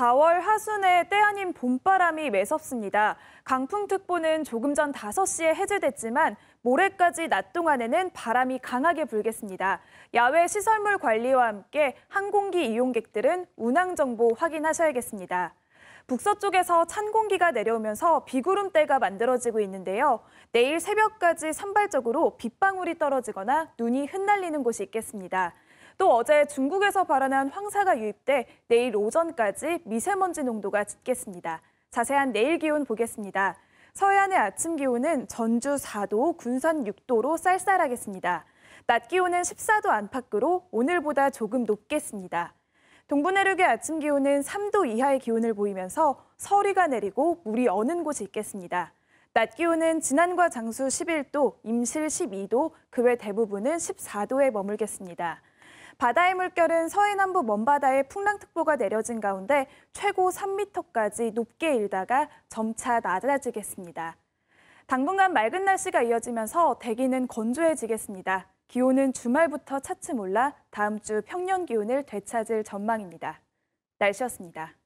4월 하순에 때 아닌 봄바람이 매섭습니다. 강풍특보는 조금 전 5시에 해제됐지만 모레까지 낮 동안에는 바람이 강하게 불겠습니다. 야외 시설물 관리와 함께 항공기 이용객들은 운항 정보 확인하셔야겠습니다. 북서쪽에서 찬 공기가 내려오면서 비구름대가 만들어지고 있는데요. 내일 새벽까지 산발적으로 빗방울이 떨어지거나 눈이 흩날리는 곳이 있겠습니다. 또 어제 중국에서 발언한 황사가 유입돼 내일 오전까지 미세먼지 농도가 짙겠습니다. 자세한 내일 기온 보겠습니다. 서해안의 아침 기온은 전주 4도, 군산 6도로 쌀쌀하겠습니다. 낮 기온은 14도 안팎으로 오늘보다 조금 높겠습니다. 동부 내륙의 아침 기온은 3도 이하의 기온을 보이면서 서리가 내리고 물이 어는 곳이 있겠습니다. 낮 기온은 진안과 장수 11도, 임실 12도, 그 외 대부분은 14도에 머물겠습니다. 바다의 물결은 서해남부 먼바다에 풍랑특보가 내려진 가운데 최고 3m까지 높게 일다가 점차 낮아지겠습니다. 당분간 맑은 날씨가 이어지면서 대기는 건조해지겠습니다. 기온은 주말부터 차츰 올라 다음 주 평년 기온을 되찾을 전망입니다. 날씨였습니다.